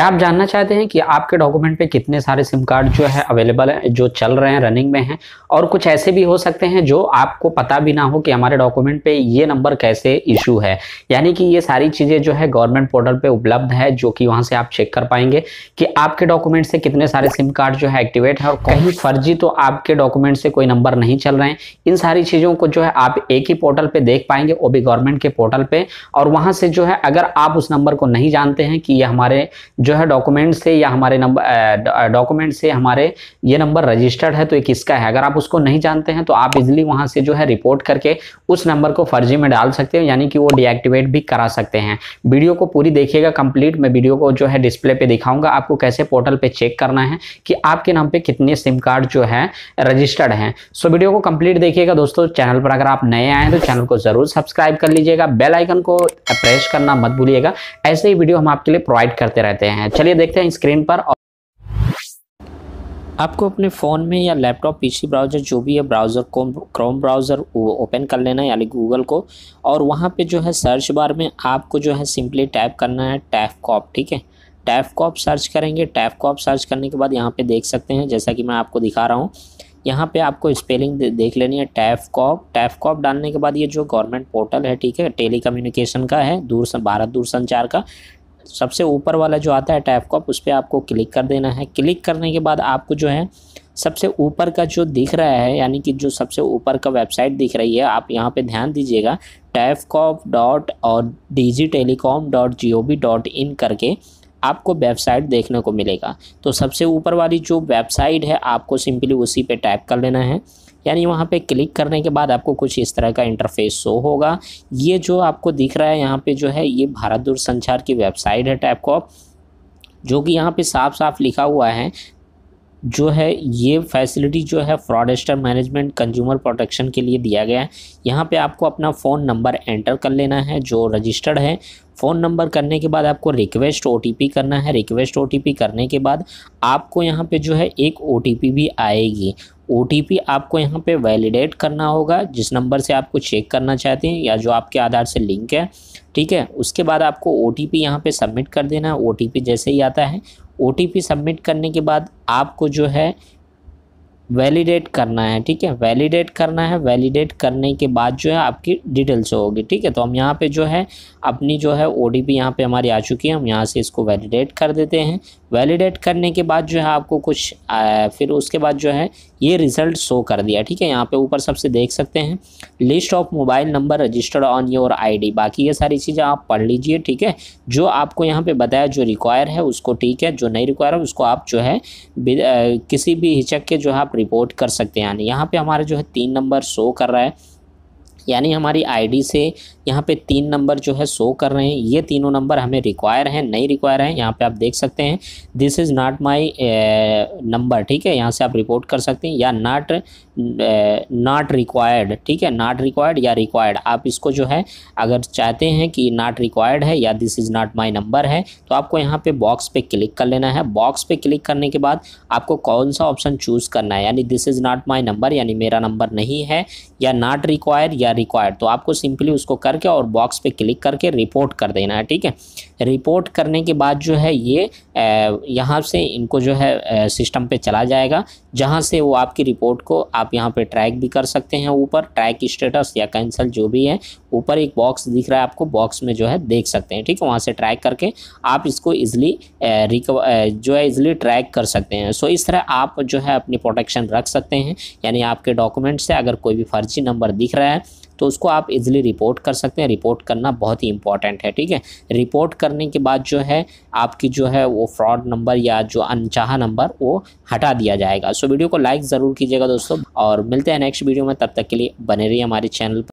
क्या आप जानना चाहते हैं कि आपके डॉक्यूमेंट पे कितने सारे सिम कार्ड जो है अवेलेबल हैं जो चल रहे हैं रनिंग में हैं और कुछ ऐसे भी हो सकते हैं जो आपको पता भी ना हो कि हमारे डॉक्यूमेंट पे ये नंबर कैसे इशू है यानी कि ये सारी चीज़ें जो है गवर्नमेंट पोर्टल पे उपलब्ध है जो कि वहाँ से आप चेक कर पाएंगे कि आपके डॉक्यूमेंट से कितने सारे सिम कार्ड जो है एक्टिवेट है और कहीं फर्जी तो आपके डॉक्यूमेंट से कोई नंबर नहीं चल रहे हैं इन सारी चीज़ों को जो है आप एक ही पोर्टल पर देख पाएंगे वो भी गवर्नमेंट के पोर्टल पर और वहाँ से जो है अगर आप उस नंबर को नहीं जानते हैं कि ये हमारे जो जो है डॉक्यूमेंट से या हमारे नंबर डॉक्यूमेंट से हमारे ये नंबर रजिस्टर्ड है तो ये किसका है अगर आप उसको नहीं जानते हैं तो आप इजिली वहाँ से जो है रिपोर्ट करके उस नंबर को फर्जी में डाल सकते हैं यानी कि वो डिएक्टिवेट भी करा सकते हैं वीडियो को पूरी देखिएगा कंप्लीट मैं वीडियो को जो है डिस्प्ले पे दिखाऊंगा आपको कैसे पोर्टल पे चेक करना है कि आपके नाम पे कितने सिम कार्ड जो है रजिस्टर्ड हैं सो वीडियो को कंप्लीट देखिएगा दोस्तों चैनल पर अगर आप नए आए हैं तो चैनल को ज़रूर सब्सक्राइब कर लीजिएगा बेल आइकन को प्रेस करना मत भूलिएगा ऐसे ही वीडियो हम आपके लिए प्रोवाइड करते रहते हैं हैं चलिए देखते हैं स्क्रीन पर आपको अपने फ़ोन में या लैपटॉप पीसी ब्राउज़र जो भी है ब्राउज़र क्रोम ब्राउज़र वो ओपन कर लेना है यानी गूगल को और वहाँ पे जो है सर्च बार में आपको जो है सिंपली टाइप करना है टैफ कॉप ठीक है टैफ कॉप सर्च करेंगे टैफ कॉप सर्च करने के बाद यहाँ पे देख सकते हैं जैसा कि मैं आपको दिखा रहा हूँ यहाँ पे आपको स्पेलिंग दे, देख लेनी है टैफ कॉप टैफ कॉप डालने के बाद ये जो गवर्नमेंट पोर्टल है ठीक है टेली कम्युनिकेशन का है दूर भारत दूरसंचार का सबसे ऊपर वाला जो आता है टैप कॉप उस पर आपको क्लिक कर देना है क्लिक करने के बाद आपको जो है सबसे ऊपर का जो दिख रहा है यानी कि जो सबसे ऊपर का वेबसाइट दिख रही है आप यहाँ पे ध्यान दीजिएगा कॉप डॉट और D G telecom dot G O V dot in करके आपको वेबसाइट देखने को मिलेगा तो सबसे ऊपर वाली जो वेबसाइट है आपको सिंपली उसी पे टैप कर लेना है यानी वहाँ पे क्लिक करने के बाद आपको कुछ इस तरह का इंटरफेस शो होगा ये जो आपको दिख रहा है यहाँ पे जो है ये भारत दूरसंचार की वेबसाइट है टैपकॉप जो कि यहाँ पे साफ साफ लिखा हुआ है जो है ये फैसिलिटी जो है फ्रॉडस्टर मैनेजमेंट कंज्यूमर प्रोटेक्शन के लिए दिया गया है यहाँ पे आपको अपना फ़ोन नंबर एंटर कर लेना है जो रजिस्टर्ड है फ़ोन नंबर करने के बाद आपको रिक्वेस्ट ओ करना है रिक्वेस्ट ओ करने के बाद आपको यहाँ पे जो है एक ओ भी आएगी ओ आपको यहाँ पे वैलिडेट करना होगा जिस नंबर से आपको चेक करना चाहते हैं या जो आपके आधार से लिंक है ठीक है उसके बाद आपको ओ टी पी यहाँ पर सबमिट कर देना है ओ जैसे ही आता है ओ सबमिट करने के बाद आपको जो है वैलिडेट करना है ठीक है वैलिडेट करना है वैलिडेट करने के बाद जो है आपकी डिटेल्स होगी ठीक है तो हम यहाँ पे जो है अपनी जो है ओ डी पी यहाँ पर हमारी आ चुकी है हम यहाँ से इसको वैलिडेट कर देते हैं वैलिडेट करने के बाद जो है आपको कुछ आ, फिर उसके बाद जो है ये रिज़ल्ट शो कर दिया ठीक है यहाँ पे ऊपर सबसे देख सकते हैं list of mobile number registered on your ID बाकी ये सारी चीज़ें आप पढ़ लीजिए ठीक है जो आपको यहाँ पे बताया जो रिक्वायर है उसको ठीक है जो नहीं रिक्वायर है उसको आप जो है आ, किसी भी हिचक के जो है आप रिपोर्ट कर सकते हैं यानी यहाँ पर हमारा जो है तीन नंबर शो कर रहा है यानी हमारी आईडी से यहाँ पे तीन नंबर जो है शो कर रहे हैं ये तीनों नंबर हमें रिक्वायर हैं नहीं रिक्वायर हैं यहाँ पे आप देख सकते हैं this is not my number ठीक है यहाँ से आप रिपोर्ट कर सकते हैं या नॉट नॉट रिक्वायर्ड ठीक है नॉट रिक्वायर्ड या रिक्वायर्ड आप इसको जो है अगर चाहते हैं कि नॉट रिक्वायर्ड है या this is not my number है तो आपको यहाँ पे बॉक्स पे क्लिक कर लेना है बॉक्स पे क्लिक करने के बाद आपको कौन सा ऑप्शन चूज़ करना है यानी this is not my number यानी मेरा नंबर नहीं है या नॉट रिक्वायर्ड या रिक्वायर्ड तो आपको सिंपली उसको कर करके और बॉक्स पे क्लिक करके रिपोर्ट कर देना है ठीक है रिपोर्ट करने के बाद जो है ये यहाँ से इनको जो है सिस्टम पे चला जाएगा जहाँ से वो आपकी रिपोर्ट को आप यहाँ पे ट्रैक भी कर सकते हैं ऊपर ट्रैक स्टेटस या कैंसिल जो भी है ऊपर एक बॉक्स दिख रहा है आपको बॉक्स में जो है देख सकते हैं ठीक है वहाँ से ट्रैक करके आप इसको ईजिली जो है ईजिली ट्रैक कर सकते हैं सो इस तरह आप जो है अपनी प्रोटेक्शन रख सकते हैं यानी आपके डॉक्यूमेंट से अगर कोई भी फर्जी नंबर दिख रहा है तो उसको आप इजिली रिपोर्ट कर सकते हैं रिपोर्ट करना बहुत ही इंपॉर्टेंट है ठीक है रिपोर्ट करने के बाद जो है आपकी जो है वो फ्रॉड नंबर या जो अनचाहा नंबर वो हटा दिया जाएगा सो वीडियो को लाइक ज़रूर कीजिएगा दोस्तों और मिलते हैं नेक्स्ट वीडियो में तब तक के लिए बने रही हमारे चैनल